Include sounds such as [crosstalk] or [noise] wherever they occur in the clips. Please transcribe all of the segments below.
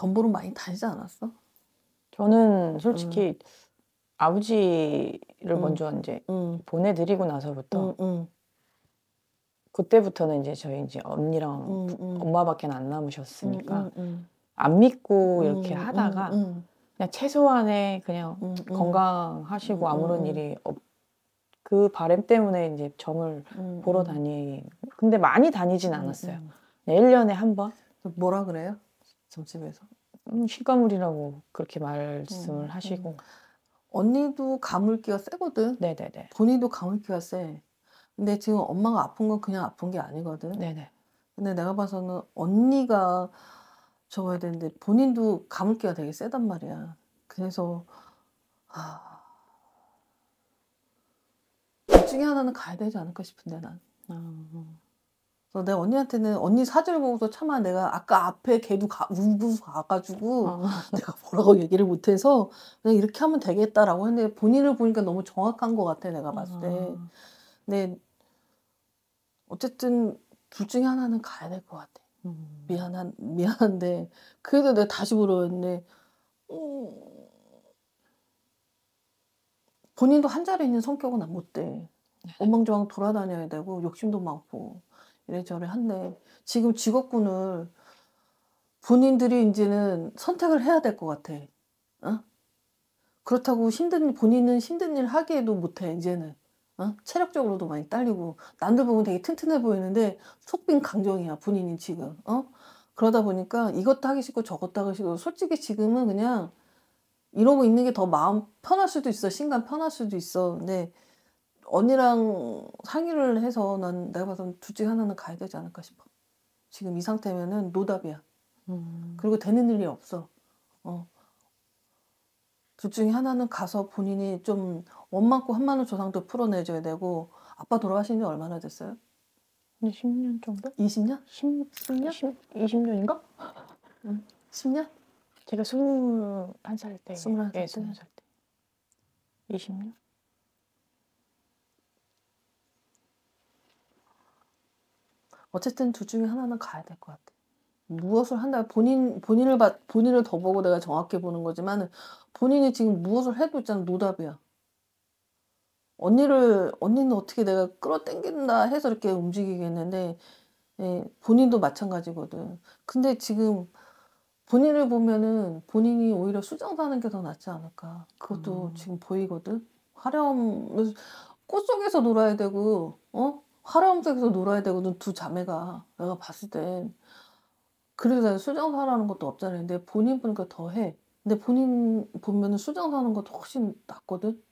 전보는 많이 다니지 않았어? 저는 솔직히 음. 아버지를 음. 먼저 이제 음. 보내드리고 나서부터 음, 음. 그때부터는 이제 저희 이제 언니랑 음, 엄마밖에 안 남으셨으니까 안 믿고 이렇게 하다가 그냥 최소한의 그냥 건강하시고 아무런 일이 없. 그 바램 때문에 이제 점을 보러 다니. 근데 많이 다니진 않았어요. 음. 1년에 한 번. 뭐라 그래요? 점집에서 음, 흰가물이라고 그렇게 말씀을 음, 하시고 음. 언니도 가물기가 세거든. 네네네. 본인도 가물기가 세. 근데 지금 엄마가 아픈 건 그냥 아픈 게 아니거든. 네네. 근데 내가 봐서는 언니가 적어야 되는데 본인도 가물기가 되게 세단 말이야. 그래서 아, 둘 중에 하나는 가야 되지 않을까 싶은데 난. 음. 그래서 내 언니한테는 언니 사진을 보고서 차마 내가 아까 앞에 걔도 가, 울고 가가지고 아. [laughs] 내가 뭐라고 얘기를 못해서 그냥 이렇게 하면 되겠다라고 했는데 본인을 보니까 너무 정확한 것 같아 내가 봤을 때. 아. 근데 어쨌든 둘 중에 하나는 가야 될 것 같아. 음. 미안한 미안한데 그래도 내가 다시 물어봤는데 어, 본인도 한 자리 있는 성격은 안 못돼. 엉망조망 네. 돌아다녀야 되고 욕심도 많고. 이래저래 한데 지금 직업군을 본인들이 이제는 선택을 해야 될 것 같아. 어? 그렇다고 힘든 본인은 힘든 일 하기에도 못해 이제는. 어? 체력적으로도 많이 딸리고 남들 보면 되게 튼튼해 보이는데 속빈 강정이야 본인이 지금. 어? 그러다 보니까 이것도 하기 싫고 저것도 하기 싫고 솔직히 지금은 그냥 이러고 있는 게 더 마음 편할 수도 있어. 신간 편할 수도 있어. 근데 언니랑 상의를 해서 난 내가 봐서 는둘 중에 하나는 가야 되지 않을까 싶어. 지금 이 상태면은 노답이야. 음. 그리고 되는 일이 없어. 어. 둘 중에 하나는 가서 본인이 좀 원망고 한마는 조상도 풀어내줘야 되고 아빠 돌아가신 지 얼마나 됐어요? 20년 정도? 20년? 10, 년 10, 20년인가? 응. 10년? 제가 21살 때 21살 예, 때 20년? 어쨌든 둘 중에 하나는 가야 될 것 같아. 무엇을 한다 본인 본인을 봐 본인을 더 보고 내가 정확히 보는 거지만 본인이 지금 무엇을 해도 있잖아 노답이야. 언니를 언니는 어떻게 내가 끌어당긴다 해서 이렇게 움직이겠는데 예, 본인도 마찬가지거든. 근데 지금 본인을 보면은 본인이 오히려 수정사는 게 더 낫지 않을까. 그것도 음. 지금 보이거든. 화려함 꽃 속에서 놀아야 되고 어 화려암석에서 놀아야 되거든 두 자매가 내가 봤을 땐 그래서 수정사라는 것도 없잖아요 근데 본인 보니까 더해 근데 본인 보면은 수정사는 것도 훨씬 낫거든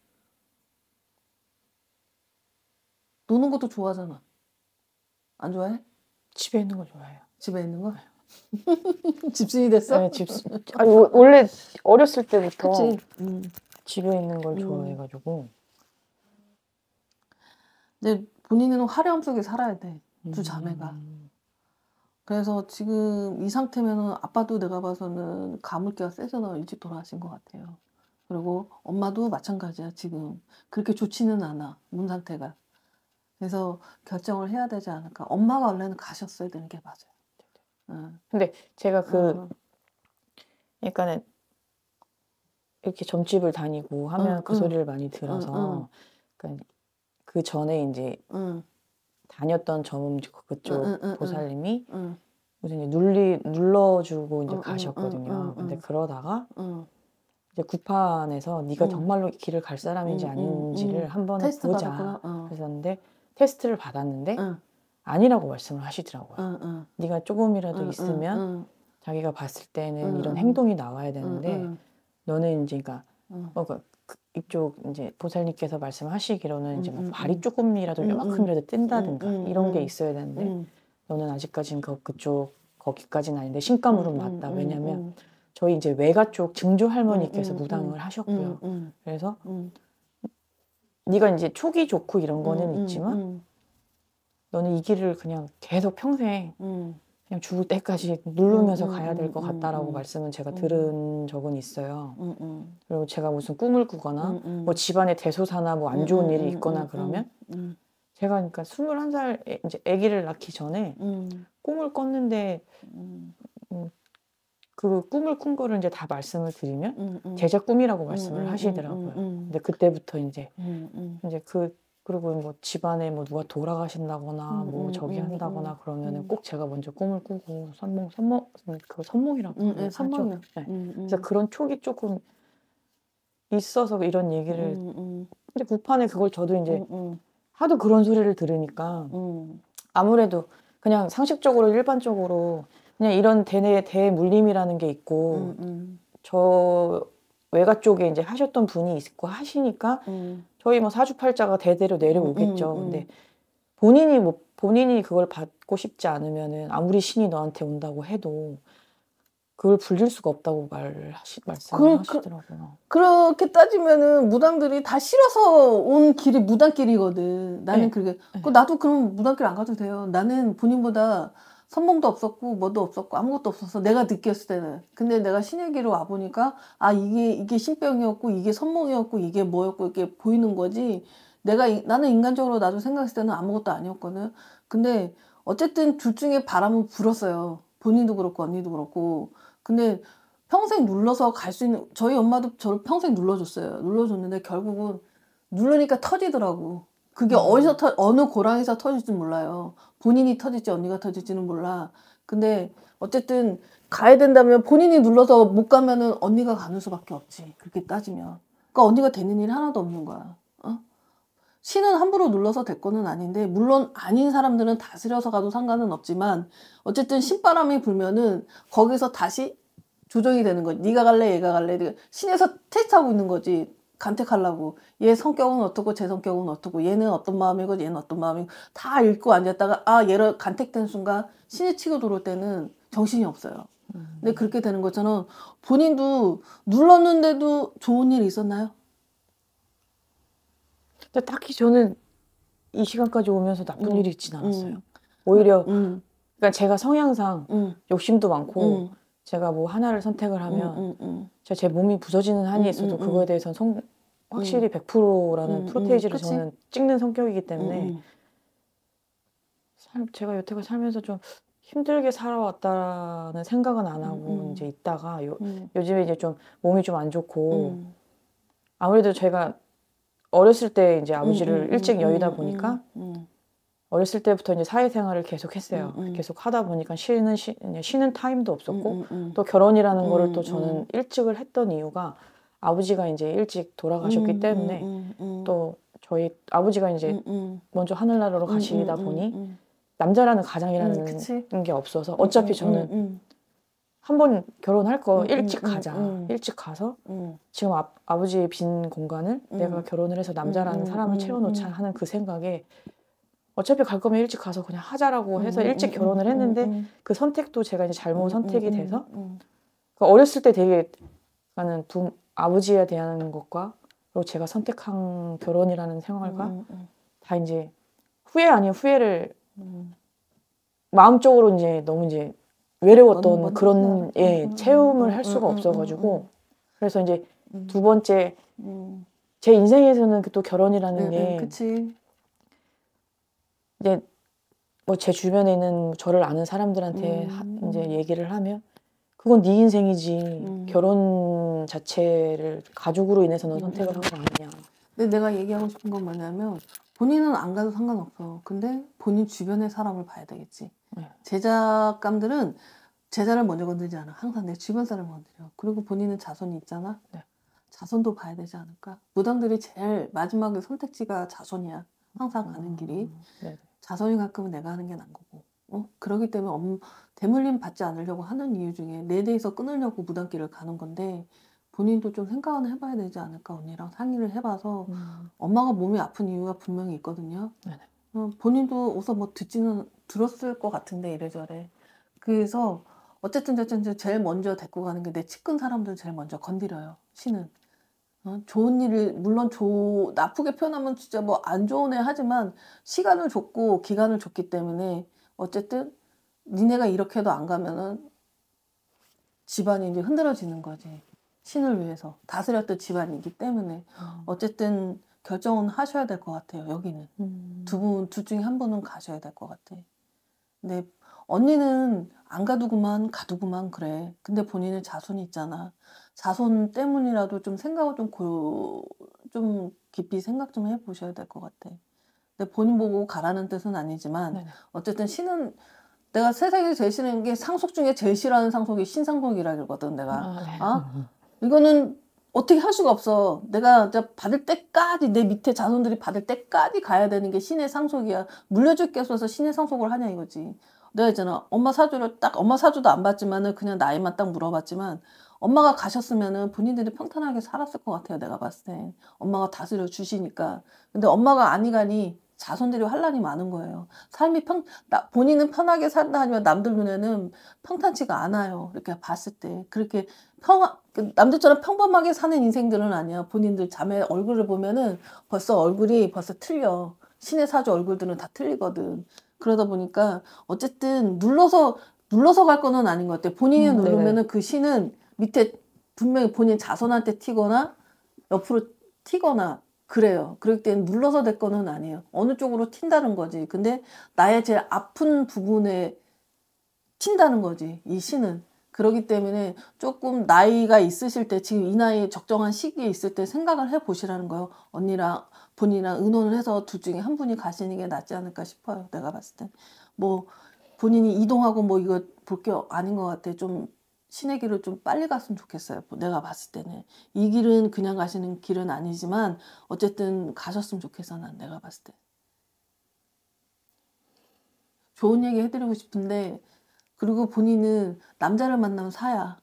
노는 것도 좋아하잖아 안 좋아해? 집에 있는 거 좋아해요 집에 있는 거? [laughs] 집순이 됐어? 네, 집순. 아니 원래 어렸을 때부터 음. 집에 있는 걸 음. 좋아해가지고. 근데 본인은 화려함 속에 살아야 돼. 두 음. 자매가. 그래서 지금 이 상태면은 아빠도 내가 봐서는 가물기가 세서 일찍 돌아가신 것 같아요. 그리고 엄마도 마찬가지야, 지금. 그렇게 좋지는 않아, 몸 상태가. 그래서 결정을 해야 되지 않을까. 엄마가 원래는 가셨어야 되는 게 맞아요. 응. 근데 제가 그, 약간은 이렇게 점집을 다니고 하면 응, 그 응. 소리를 많이 들어서, 그러니까 그 전에 이제 음. 다녔던 점음 그쪽 음, 음, 보살님이 무슨 이제 눌리 눌러주고 이제 가셨거든요. 근데 그러다가 이제 구판에서 네가 정말로 길을 갈 사람인지 아닌지를 한번 보자. 어. 그랬었는데 테스트를 받았는데 아니라고 말씀을 하시더라고요. 네가 조금이라도 있으면 자기가 봤을 때는 이런 행동이 나와야 되는데 너는 이제 그러니까 어, 그러니까 그, 이쪽 이제 보살님께서 말씀하시기로는 음, 이제 뭐 음, 음, 발이 음. 조금이라도 음, 요만큼이라도 뜬다든가 이런 게 있어야 되는데 너는 아직까지는 그 그쪽 거기까지는 아닌데 신가무릎 맞다. 왜냐면 저희 이제 외가 쪽 증조 할머니께서 무당을 하셨고요. 그래서 네가 이제 촉이 좋고 이런 거는 있지만 너는 이 길을 그냥 계속 평생 그냥 죽을 때까지 누르면서 음, 음 가야 될것 음, 같다라고 음, 음, 말씀은 제가 들은 적은 있어요. 그리고 제가 무슨 꿈을 꾸거나 뭐 집안에 대소사나 뭐 안 좋은 일이 있거나 그러면 제가 그러니까 21살 이제 아기를 낳기 전에 꿈을 꿨는데 그 꿈을 꾼 거를 이제 다 말씀을 드리면 제작 꿈이라고 말씀을 하시더라고요. 근데 그때부터 이제 이제 그 그리고 뭐 집안에 뭐 누가 돌아가신다거나 음, 뭐 음, 저기 음, 음. 한다거나 음, 그러면은 꼭 제가 먼저 꿈을 꾸고 선몽 선몽 그 선몽이라고 음, 음 네, 선몽 네. 그래서 그런 촉이 조금 있어서 이런 얘기를 근데 구판에 그걸 저도 이제 하도 그런 소리를 들으니까 아무래도 그냥 상식적으로 일반적으로 그냥 이런 대내 대물림이라는 게 있고 저 외가 쪽에 이제 하셨던 분이 있고 하시니까 음. 저희 뭐 사주팔자가 대대로 내려오겠죠. 음, 음, 음. 근데 본인이 뭐 본인이 그걸 받고 싶지 않으면은 아무리 신이 너한테 온다고 해도 그걸 불릴 수가 없다고 말하시 말씀하시더라고요. 그, 렇게 따지면은 무당들이 다 싫어서 온 길이 무당길이거든. 나는 네. 그게 네. 그 나도 그럼 무당길 안 가도 돼요. 나는 본인보다 선봉도 없었고 뭐도 없었고 아무것도 없어서 내가 느꼈을 때는 근데 내가 신에게로 와 보니까 아 이게 이게 신병이었고 이게 선봉이었고 이게 뭐였고 이렇게 보이는 거지 내가 나는 인간적으로 나도 생각했을 때는 아무것도 아니었거든 근데 어쨌든 둘 중에 바람은 불었어요 본인도 그렇고 언니도 그렇고 근데 평생 눌러서 갈 수 있는 저희 엄마도 저를 평생 눌러줬어요 눌러줬는데 결국은 누르니까 터지더라고 그게 음. 어디서 터, 어느 고랑에서 터질지 몰라요. 본인이 터질지 언니가 터질지는 몰라. 근데 어쨌든 가야 된다면 본인이 눌러서 못 가면은 언니가 가는 수밖에 없지. 그렇게 따지면. 그러니까 언니가 되는 일 하나도 없는 거야. 어? 신은 함부로 눌러서 될 거는 아닌데 물론 아닌 사람들은 다스려서 가도 상관은 없지만 어쨌든 신바람이 불면은 거기서 다시 조정이 되는 거지. 네가 갈래, 얘가 갈래. 신에서 테스트하고 있는 거지. 간택하려고 얘 성격은 어떻고 제 성격은 어떻고 얘는 어떤 마음이고 얘는 어떤 마음이고 다 읽고 앉았다가 아 얘를 간택된 순간 신이 치고 들어올 때는 정신이 없어요. 음. 근데 그렇게 되는 것처럼 본인도 눌렀는데도 좋은 일이 있었나요? 근데 딱히 저는 이 시간까지 오면서 나쁜 음. 일이 있진 않았어요. 음. 오히려 음. 그러니까 제가 성향상 음. 욕심도 많고 음. 제가 뭐 하나를 선택을 하면 음, 음, 음. 제가 제 몸이 부서지는 한이 음, 있어도 음, 그거에 음. 대해서는 성, 확실히 100%라는 프로테이지를 저는 찍는 성격이기 때문에 삶, 제가 여태까지 살면서 좀 힘들게 살아왔다는 생각은 안 하고 이제 있다가 요, 요즘에 이제 좀 몸이 좀 안 좋고 아무래도 제가 어렸을 때 이제 아버지를 일찍 여의다 보니까 어렸을 때부터 이제 사회생활을 계속 했어요. 음, 음. 계속 하다 보니까 쉬는 쉬, 쉬는 타임도 없었고 음, 음, 음. 또 결혼이라는 거를 음, 또 저는 일찍을 했던 이유가 아버지가 이제 일찍 돌아가셨기 때문에 또 저희 아버지가 이제 먼저 하늘나라로 가시다 보니 남자라는 가장이라는 게 없어서 어차피 저는 한번 결혼할 거 일찍 가자 일찍 가서 지금 아, 버지의빈 공간을 내가 결혼을 해서 남자라는 사람을 채워놓자 하는 그 생각에 어차피 갈 거면 일찍 가서 그냥 하자라고 음, 해서 음, 일찍 음, 결혼을 음, 했는데 음, 음, 그 선택도 제가 이제 잘못 선택이 돼서 그러니까 어렸을 때 되게 나는 부, 아버지에 대한 것과 그리고 제가 선택한 결혼이라는 생활과 다 이제 후회 아닌 후회를 마음적으로 이제 너무 이제 외로웠던 그런 예 체험을 할 수가 없어가지고 그래서 이제 두 번째 제 인생에서는 그 또 결혼이라는 네, 네 게 네, 이제 뭐제 주변에 있는 저를 아는 사람들한테 음. 하, 이제 얘기를 하면 그건 네 인생이지 음. 결혼 자체를 가족으로 인해서는 음, 선택을 한거 그렇죠. 아니야. 근데 내가 얘기하고 싶은 건 뭐냐면 본인은 안 가도 상관없어. 근데 본인 주변의 사람을 봐야 되겠지. 네. 제작감들은 제자를 먼저 건드리지 않아. 항상 내 주변 사람을 건드려. 그리고 본인은 자손이 있잖아. 네. 자손도 봐야 되지 않을까? 무당들이 제일 마지막에 선택지가 자손이야. 항상 가는 음. 길이. 음, 자선이 가끔은 내가 하는 게 난 거고. 어? 그러기 때문에 엄, 대물림 받지 않으려고 하는 이유 중에 내 대에서 끊으려고 무단길을 가는 건데 본인도 좀 생각은 해봐야 되지 않을까 언니랑 상의를 해봐서 음. 엄마가 몸이 아픈 이유가 분명히 있거든요. 어, 본인도 우선 뭐 듣지는 들었을 것 같은데 이래저래. 그래서 어쨌든 저쨌든 제일 먼저 데리고 가는 게내 측근 사람들 제일 먼저 건드려요. 신은. 어? 좋은 일을 물론 조, 나쁘게 표현하면 진짜 뭐 안 좋은 애 하지만 시간을 줬고 기간을 줬기 때문에 어쨌든 니네가 이렇게 도안 가면은 집안이 이제 흔들어지는 거지 신을 위해서 다스렸던 집안이기 때문에 음. 어쨌든 결정은 하셔야 될 것 같아요 여기는 음. 두분 둘 중에 한 분은 가셔야 될 것 같아 내 언니는 안 가두고만 가두고만 그래. 근데 본인의 자손이 있잖아. 자손 때문이라도 좀 생각을 좀, 고, 좀 깊이 생각 좀 해보셔야 될 것 같아. 근데 본인 보고 가라는 뜻은 아니지만 네네. 어쨌든 신은 내가 세상에 제일 싫은 게 상속 중에 제일 싫어하는 상속이 신상속이라 그러거든 내가. 아, 네. 어? 이거는 어떻게 할 수가 없어. 내가 받을 때까지 내 밑에 자손들이 받을 때까지 가야 되는 게 신의 상속이야. 물려줄 게 없어서 신의 상속을 하냐 이거지. 내가 있잖아 엄마 사주를 딱 엄마 사주도 안 봤지만은 그냥 나이만 딱 물어봤지만 엄마가 가셨으면은 본인들이 평탄하게 살았을 것 같아요 내가 봤을 땐 엄마가 다스려 주시니까 근데 엄마가 아니가니 자손들이 환란이 많은 거예요. 삶이 평, 나, 본인은 편하게 산다 하지만 남들 눈에는 평탄치가 않아요. 이렇게 봤을 때. 그렇게 평, 그 남들처럼 평범하게 사는 인생들은 아니야. 본인들 자매 얼굴을 보면은 벌써 얼굴이 벌써 틀려. 신의 사주 얼굴들은 다 틀리거든. 그러다 보니까 어쨌든 눌러서 눌러서 갈 거는 아닌 것 같아요. 본인이 음, 누르면은 그 신은 밑에 분명히 본인 자손한테 튀거나 옆으로 튀거나 그래요. 그럴 때는 눌러서 될 거는 아니에요. 어느 쪽으로 튄다는 거지. 근데 나의 제일 아픈 부분에 튄다는 거지. 이 신은. 그러기 때문에 조금 나이가 있으실 때 지금 이 나이에 적정한 시기에 있을 때 생각을 해보시라는 거예요. 언니랑 본인이랑 의논을 해서 둘 중에 한 분이 가시는 게 낫지 않을까 싶어요. 내가 봤을 때. 뭐 본인이 이동하고 뭐 이거 볼 게 아닌 것 같아. 좀 신의 길을 좀 빨리 갔으면 좋겠어요. 뭐 내가 봤을 때는. 이 길은 그냥 가시는 길은 아니지만 어쨌든 가셨으면 좋겠어. 난 내가 봤을 때. 좋은 얘기 해드리고 싶은데 그리고 본인은 남자를 만나면 사야.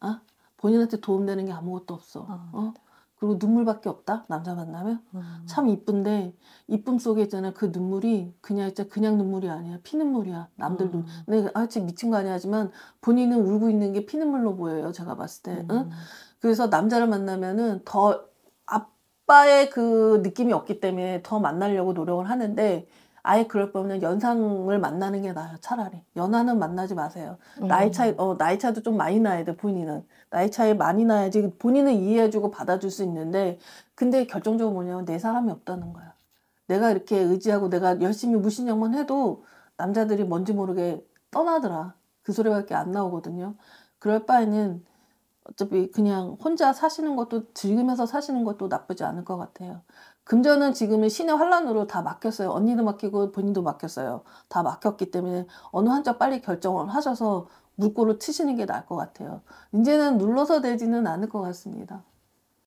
아? 본인한테 도움되는 게 아무것도 없어. 어. 어? 그리고 눈물밖에 없다. 남자 만나면. 음. 참 이쁜데 이쁨 속에 있잖아. 그 눈물이 그냥 진짜 그냥 눈물이 아니야. 피눈물이야. 남들 음. 눈. 근 아, 진 미친 거 아니야 하지만 본인은 울고 있는 게 피눈물로 보여요. 제가 봤을 때. 음. 응? 그래서 남자를 만나면은 더 아빠의 그 느낌이 없기 때문에 더 만나려고 노력을 하는데 아예 그럴 거면 연상을 만나는 게 나아요. 차라리 연하는 만나지 마세요. 음. 나이 차이 어 나이 차도 좀 많이 나야 돼 본인은 나이 차이 많이 나야지 본인은 이해해주고 받아줄 수 있는데 근데 결정적으로 뭐냐면 내 사람이 없다는 거야. 내가 이렇게 의지하고 내가 열심히 무신영만 해도 남자들이 뭔지 모르게 떠나더라. 그 소리밖에 안 나오거든요. 그럴 바에는 어차피 그냥 혼자 사시는 것도 즐기면서 사시는 것도 나쁘지 않을 것 같아요. 금전은 지금은 신의 환란으로 다 막혔어요. 언니도 막히고 본인도 막혔어요. 다 막혔기 때문에 어느 한쪽 빨리 결정을 하셔서 물꼬를 트시는 게 나을 것 같아요. 이제는 눌러서 되지는 않을 것 같습니다.